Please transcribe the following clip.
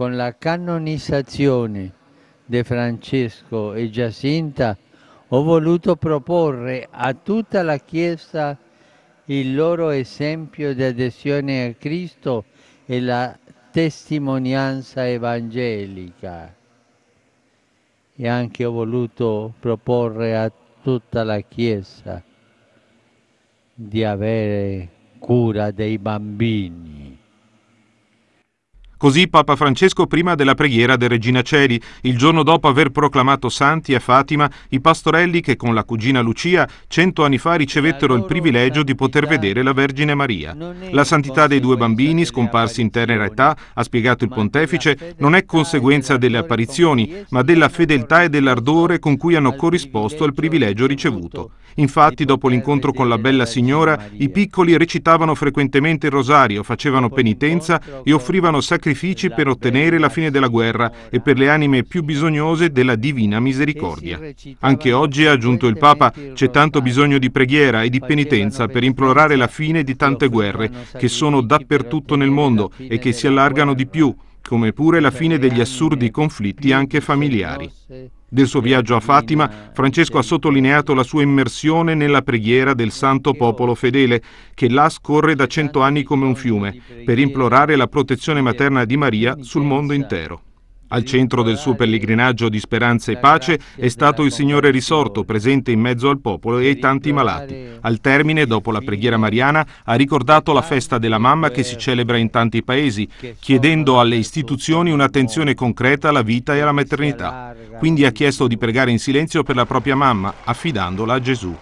con la canonizzazione di Francesco e Giacinta ho voluto proporre a tutta la Chiesa il loro esempio di adesione a Cristo e la testimonianza evangelica. E anche ho voluto proporre a tutta la Chiesa di avere cura dei bambini. Così Papa Francesco prima della preghiera del Regina Celi, il giorno dopo aver proclamato santi a Fatima i pastorelli che con la cugina Lucia cento anni fa ricevettero il privilegio di poter vedere la Vergine Maria. La santità dei due bambini, scomparsi in tenera età, ha spiegato il pontefice, non è conseguenza delle apparizioni, ma della fedeltà e dell'ardore con cui hanno corrisposto al privilegio ricevuto. Infatti, dopo l'incontro con la bella signora, i piccoli recitavano frequentemente il rosario, facevano penitenza e offrivano sacrifici sacrifici per ottenere la fine della guerra e per le anime più bisognose della divina misericordia. Anche oggi, ha aggiunto il Papa, c'è tanto bisogno di preghiera e di penitenza per implorare la fine di tante guerre che sono dappertutto nel mondo e che si allargano di più, come pure la fine degli assurdi conflitti anche familiari. Del suo viaggio a Fatima, Francesco ha sottolineato la sua immersione nella preghiera del santo popolo fedele, che là scorre da cento anni come un fiume, per implorare la protezione materna di Maria sul mondo intero. Al centro del suo pellegrinaggio di speranza e pace è stato il Signore risorto, presente in mezzo al popolo e ai tanti malati. Al termine, dopo la preghiera mariana, ha ricordato la festa della mamma che si celebra in tanti paesi, chiedendo alle istituzioni un'attenzione concreta alla vita e alla maternità. Quindi ha chiesto di pregare in silenzio per la propria mamma, affidandola a Gesù.